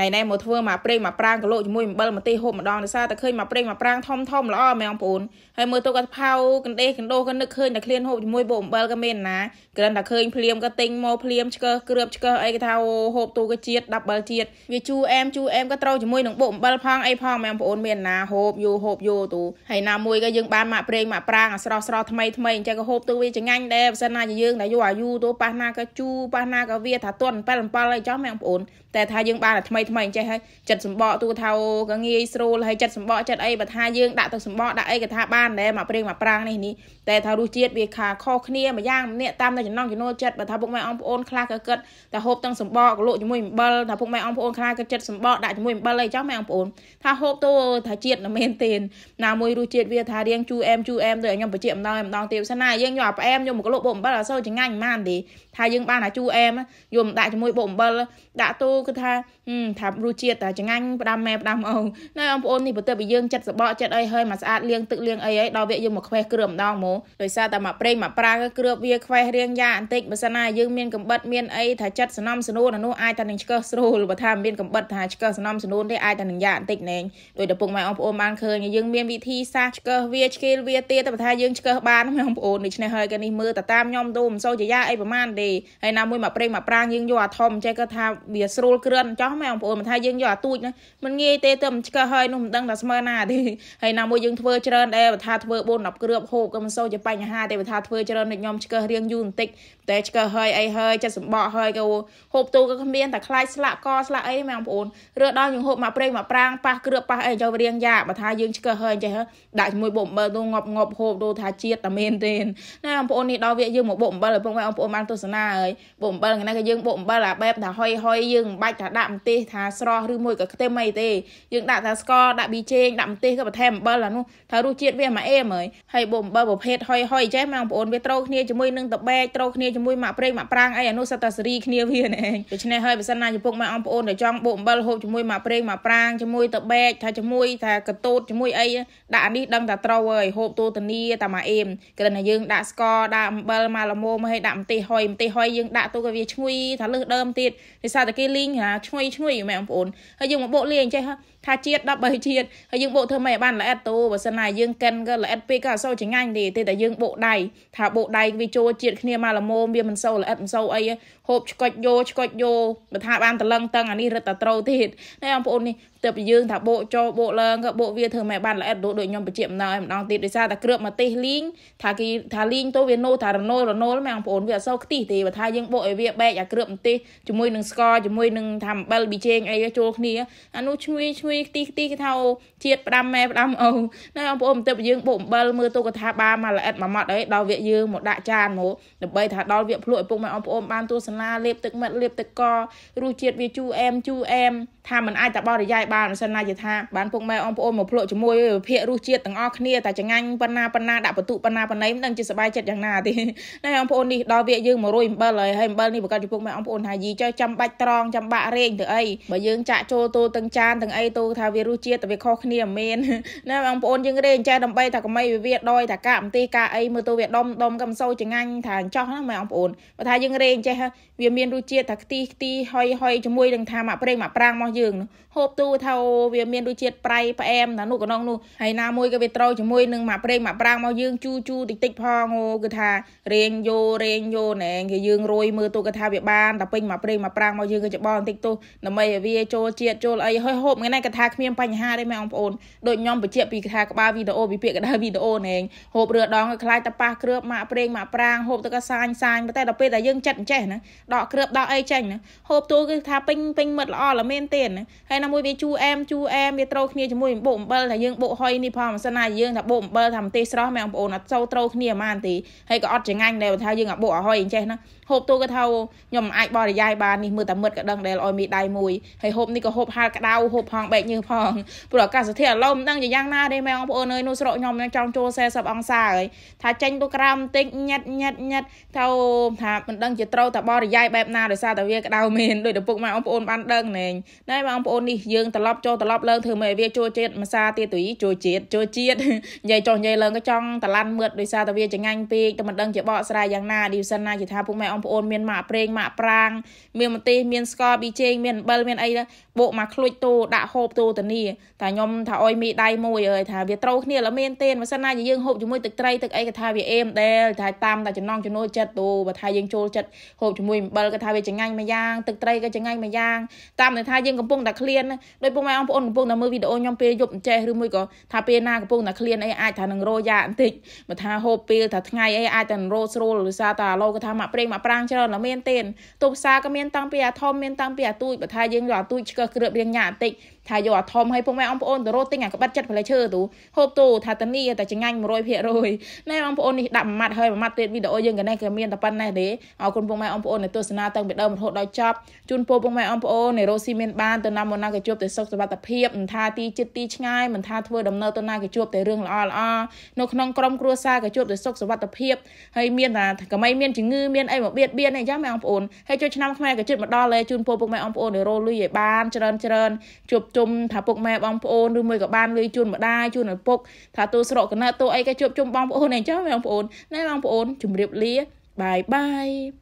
ថ្ងៃនេះមកធ្វើមកប្រេងមកប្រាងកលក់ជាមួយអំបិលម្ទេសហូបម្ដងដោយសារតែឃើញមកប្រេងមកប្រាងធំធំល្អមែនបងប្អូនហើយមើលទៅក៏ផៅកណ្ដេះកណ្ដោក៏នឹកឃើញតែឃ្លានហូបជាមួយបុកអំបិលក៏មានណាគ្រាន់តែឃើញភ្លាមក៏ទិញមកភ្លាមឆ្កើគ្រឿបឆ្កើអីគេថាហូបទូក៏ជាតិ double ជាតិវាជូរអែមជូរអែមក៏ត្រូវជាមួយនឹងបុកអំបិលផងអីផងមែនបងប្អូនមានណាហូបយូរហូបយូរទូហើយណាមួយក៏យើងបានមកប្រេងមកប្រាងអាស្រស់ស្រស់ថ្មីថ្មីអញ្ចឹងក៏ហូបទៅវាចងាញ់ដែរបើសិនណាយើងដែលយូរអាយុទូប៉ះណាក៏ជូរប៉ះណាក៏វាថាទន់7 7អីចោះមែនបងប្អូនតែថាយើងបានតែថ្មីថ្មីចេះហើយចិត្តសម្បកទូថាក៏ងាយស្រួលហើយចិត្តសម្បកចិត្តអីបើថាយើងដាក់ទឹកសម្បកដាក់អីក៏ថាបានដែរមកព្រៀងមកប្រាំងនេះនេះតែថារសជាតិវាខាខុសគ្នាម្យ៉ាងម្នាក់តាមតែចំណងចំណូលចិត្តបើថាពុកម៉ែអងប្អូនខ្លះក៏គិតតែហូបទាំងសម្បកក៏លក់ជាមួយអំបិលថាពុកម៉ែអងប្អូនខ្លះក៏ចិត្តសម្បកដាក់ជាមួយអំបិលអីចឹងម៉ែអងប្អូនថាហូបទៅថាជាតិមិនមែនទេណាមួយរសជាតិវា ថារៀងជូរអែមជូរអែមដូចឲ្យខ្ញុំបញ្ជាក់ម្ដងម្ដងទៀតសិនណាយើងយកអាផ្អែមយកមកលក់បុកអំបិលអត់សូវចងាញ់ប៉ុន្មានទេថាយើងបានអាជូរអែមយកមកដាក់ជាមួយបុកអំបិលដាក់ទូគឺថាថារសជាតិតែចងាញ់ផ្ដាំម៉ែផ្ដាំអូនណាបងប្អូននេះបើទៅយើងចិត្តសបកចិត្តអីហើយមកស្អាតលាងទឹកលាងអីអីដល់វាយើងមកខ្វេះគ្រឿម្ដងហ្មងដោយសារតែមកប្រេងមកប្រាគ្រឿវាខ្វេះរៀងយ៉ាបន្តិចបើសិនណាយើងមានកំបិតមានអីថាចិត្តសំណំសនូនោះអាចថានឹងឆ្កឹះស្រួលបើថាមានកំបិតថាឆ្កឹះសំណំសនូទេអាចថានឹងយ៉ាបន្តិចណែងដោយតែពុកម៉ែបងប្អូនបានឃើញយើងមានវិធីសាស្ត្រឆ្កឹះវាឆ្កេលវាទៀតតែបើថាយើងឆ្កឹះបានបងប្អូនដូច្នេះហើយគេនេះមើលតែតាមខ្ញុំទៅមិនសូវជាយ៉ាអីប្រមាណទេហើយណាមួយមកប្រេងមកប្រាងយើងយកអាធំចេះក៏ថាវាស្រួលគ្រឿនចោះម៉ែបងប្អូនមិនថាយើងយកអាទូចហ្នឹងมันងាយទេទៅមិនឆ្កឹះហើយនោះមិនដឹងថាស្មើណាទេហើយណាមួយយើងធ្វើច្រើនដែរបើថាធ្វើ4 10គ្រាប់ហូបក៏មិនសូវជាបញ្ហាទេបើថាធ្វើច្រើនដូចខ្ញុំឆ្កឹះរៀងយូរបន្តិចតែឆ្កើហើយអីហើយចិត្តសម្បកហើយក៏ហូបទូក៏គ្មានតែខ្លាចស្លាក់កស្លាក់អីម៉ែបងប្អូនរើដល់យើងហូបមកប្រេងមកប្រាងប៉ះគ្រឿងប៉ះអីចូលរៀងយ៉ាបើថាយើងឆ្កើហើយអញ្ចេះដាក់ជាមួយបុកអំបិលទូងាប់ងាប់ហូបទូថាជាតិតែមែនទេណាបងប្អូននេះដល់វាយើងមកបុកអំបិលឲ្យបងប្អូនបានទស្សនាហើយបុកអំបិលថ្ងៃនេះក៏យើងបុកអំបិលអាបែបថាហុយហុយយើងមិនបាច់ថាដាក់ម្ទេសថាស្រស់ឬមួយក៏ខ្ទឹមអីទេយើងដាក់ថាស្ករដាក់ប៊ីចេងដាក់ម្ទេសក៏បន្ថែមអំបិលអានោះថារសជាតិវាមកអែមហើយហើយបុកអំបិលប្រភេទហុយហុយចេះបងប្អូនវាត្រូវគ្នាជាមួយនឹងតបែកត្រូវគ្នាជាមួយម៉ាក់ប្រេងម៉ាក់ប្រាំងអីអានោះសិតតែសេរីគ្នាវាណែដូច្នេះហើយបើសិនណាចំពុកម៉ែអងប្អូនដែលចង់បុកអំបិលហូបជាមួយម៉ាក់ប្រេងម៉ាក់ប្រាំងជាមួយតបែកថាជាមួយ ថាកតូតជាមួយអីដាក់អានេះដឹងតែត្រូវហើយហូបទូទនីតាម៉ាអេមគ្រាន់តែយើងដាក់ស្ករដាក់អំបិលម៉ាឡម៉ូមកឲ្យដាក់ម្ទេសហុយម្ទេសហុយយើងដាក់ទូក៏វាឈ្ងុយថាលើសដើមទៀតដោយសារតែគេលីងថាឈ្ងុយឈ្ងុយម៉ែអងប្អូនហើយយើងមកបុកលាយអញ្ចេះថាជាតិ13ជាតិហើយយើងបុកធ្វើម៉េចឲ្យបានល្អិតតូបើសិនណាយើងកិនក៏ល្អិតពេកក៏អសូវចងាញ់ទេតែយើងបុកដៃថាបុកដៃវាចូលជាតិគ្នាមកល្មមវាមិនសូវល្អិតមិនសូវអីហូបឆ្កុចយោឆ្កុចយោមិនថាបានតលឹងតឹងអានេះរឹតតែត្រូវទៀតតែបងប្អូននេះទៅពីយើង ថាបោកចោបោកឡើងក៏បោកវាធ្វើម៉េចបានល្អិតដូចខ្ញុំបញ្ជាក់ម្ដងម្ដងទៀតដោយសារតែគ្រឿបមកទេសលីងថាគេថាលីងទៅវានោថារណូលរណូលម៉ែបងប្អូនវាអត់សូវខ្ទិះទេបើថាយើងបោកឲ្យវាបែកអាគ្រឿបមកទេសជាមួយនឹងស្ករជាមួយនឹងថាអំបិលប៊ីចេងអីចូលគ្នាអានោះឈ្ងុយឈ្ងុយខ្ទិះខ្ទិះគេថាជាតិផ្ដាំម៉ែផ្ដាំអូណាបងប្អូនទៅពីយើងបោកអំបិលមើលទូកថាបាមកល្អិតមួយម៉ត់អីដល់វាយើងមកដាក់ចានមកដើម្បីថាដល់វគ្គភ្លក់ឪពុកម៉ែអងប្អូនបានទស្សនាលេបទឹកមិត្តលេបទឹកករសជាតិវាជូរអែមជូរអែមថាมันអាចតែបរិយាយបានមិនសិនណាជាថាបានពុកម៉ែអងប្អូនមកភ្លក់ជាមួយវិភាគរសជាតិទាំងអស់គ្នាតែចងាញ់ប៉ុណ្ណាប៉ុណ្ណាដាក់បន្ទុប៉ុណ្ណាប៉ុណ្ណីមិនដឹងជាសบายចិត្តយ៉ាងណាទេណាអងប្អូននេះដល់វគ្គយើង107ហើយហើយ7នេះប្រកាសជាពុកម៉ែអងប្អូនថាយីចុះចាំបាច់ត្រង់ចាំបាក់រែងទៅអីបើយើង ចាក់ចូលទូទាំងចានទាំងអីទូថាវារសជាតិតែវាខុសគ្នាមែនណាអងប្អូនយើងរែងចេះដើម្បីតែកម្មីវាវាដយថាកាកអំទីកាអីមើលទៅវាដុំដុំកំសូវចងាញ់ថាអញ្ចោះណាម៉ែបងប្អូនបើថាយើងរែងចេះវាមានរសជាតិថាខ្ទីខ្ទីហុយហុយជាមួយនឹងថាមកប្រេងមកប្រាំងរបស់យើងហូបទូថាវាមានរសជាតិប្រៃផ្អែមណានោះកណ្ដងនោះហើយណាមួយក៏វាត្រូវជាមួយនឹងមកប្រេងមកប្រាំងរបស់យើងជូជូតិចតិចផងអូគឺថារែងយោរែងយោណែគេយើងរយមើលទូក៏ថាវាបានតែពេញមកប្រេងមកប្រាំងរបស់យើងក៏ច្បល់បន្តិចទូដើម្បីឲ្យវាចូលជាតិចូលអីហើយហូបថ្ងៃនេះក៏ថាគ្មានបញ្ហាទេមែនបងប្អូនដូចខ្ញុំបញ្ជាក់ពីថាក្បាលវីដេអូពីពាក្យកណ្ដាលវីដេអូណែហូបរឺដងក៏ខ្លាចតែប៉ះគ្រឿបមកប្រេងមកប្រាំងហូបទៅក៏សាញ់សាសាញប៉ុន្តែដល់ពេលដែលយើងចិត្តអញ្ចេះណាដកគ្រើបដកអីចេញណាហូបទួលគឺថាពេញពេញមិត្តល្អល្មែនទេណាហើយណាមួយវាជូអែមជូអែមវាត្រូវគ្នាជាមួយបុកអំបិលថាយើងបុកហុយនេះផងមិនសិនណាយើងថាបុកអំបិលថាម្ទេសស្រស់មែនបងប្អូនអត់ចូលត្រូវគ្នាហ្មងទេហើយក៏អត់ចងាញ់ដែរបើថាយើងអាបុកអាហុយអញ្ចេះណាហូបទួលគឺថាខ្ញុំមិនអាចបរិយាយបាននេះមើលតែមិត្តក៏ដឹងដែលឲ្យមីដៃមួយហើយហូបនេះក៏ហូបហាលក្តៅហូបផងបែកញើសផងព្រោះអាកាសធាតុឥឡូវមិនដឹងជាយ៉ាងណាទេមែនបងប្អូនអើយនោះស្រកខ្ញុំចង់ចូល40អង្សាហើយថាចេញទៅក្រៅបន្តិចញ៉ាត់ញ៉ាត់ញ៉ាត់ទៅសូមថាមិនដឹងជាត្រូវតែបរិយាយបែបណាដោយសារតែវាក្តៅមែនដោយតែពុកម៉ែបងប្អូនបានដឹងណែណែបងប្អូននេះយើងត្រឡប់ចូលត្រឡប់ឡើងធ្វើមកឲ្យវាចូលជាតិម្សាទៀតទុយចូលជាតិចូលជាតិនិយាយចុះនិយាយឡើងក៏ចង់តឡាន់មឺតដោយសារតែវា ចងាញ់ពេកតែមិនដឹងជាបកស្រាយយ៉ាងណាឌីវសិនណាជាថាពុកម៉ែបងប្អូនមានម៉ាក់ប្រេងម៉ាក់ប្រាងមានម្ទេសមានស្ករប៊ីចេងមានអំបិលមានអីបោកមកឃ្លួចទូដាក់ហូបទូទៅនេះតែខ្ញុំថាអុយមីដៃមួយអើយថាវាត្រូវគ្នាល្មៀនទេមិនសិនណាយើងហូបជាមួយទឹកត្រីទឹកអីក៏ថាវាអេមដែលថាតាមតែចំណងចំណូលចិត្តទូបើថាយើងចូលចិត្តហូបជាមួយអំបិលក៏ថាវាចង្អាញ់មួយយ៉ាងទឹកត្រីក៏ចង្អាញ់មួយយ៉ាងតាមដែលថាយើងកំពុងតែឃ្លានដោយពុកម៉ែអងប្អូនកំពុងតែមើលវីដេអូខ្ញុំពេលយប់ចេះឬមួយក៏ថាពេលណាកំពុងតែឃ្លានអីអាចថានឹងរោយ៉ាបន្តិចបើថាហូបពេលថាថ្ងៃអីអាចតែនឹងរោស្រួលឬសារតែឡូក៏ថាមកប្រេងមកប្រាំងច្រើនតែមានទេទូផ្សារក៏មានតាំងពីអាធំមានតាំងពីអាទូចបើថាយើងយកអាទូចឆ្កឹះគ្រឿបរៀងញ៉ាបន្តិចថាយកអាធំឲ្យពុកម៉ែអងប្អូនទៅរត់ទិញអាក្បិតចិត្តផ្លែឈើទៅហូបទៅថាតានីតែចងាញ់100%ណែអងប្អូននេះដាក់មួយម៉ាត់ហើយមួយម៉ាត់ទៀតវីដេអូយើងកណេះក៏មានតែប៉ុណ្ណេះទេអរគុណពុកម៉ែអងប្អូនដែលទស្សនាតាំងពីដើមរហូតដល់ចប់ជូនពរពុកម៉ែអងប្អូននៃរ៉ូស៊ីមានបានទៅណាមកណាក៏ជួបតែសុខសុវត្ថិភាពមិនថាទីចិត្តទីឆ្ងាយមិនថាធ្វើដំណើរទៅណាក៏ជួបតែរឿងល្អល្អនៅក្នុងក្រុមគ្រួសារក៏ជួបតែសុខសុវត្ថិភាពហើយមានតែកម្មីមានជំងឺមានអីមកបៀតបៀនអីចឹងម៉ែអងប្អូនហើយជួយឆ្នាំខ្មែរក៏ជិតមកដល់ហើយជូនពរពុកម៉ែអងប្អូននៃរ៉ូលុយឲ្យបានច្រើនច្រើនជួបជុំថាពុកម៉ែបងប្អូនឬមួយក៏បានលុយជូនម្ដាយជូនឪពុក ថាទូស្រកកណើតទូអីគេជួបជុំបងប្អូនអីចឹងបងប្អូនណែបងប្អូនជម្រាបលាបាយបាយ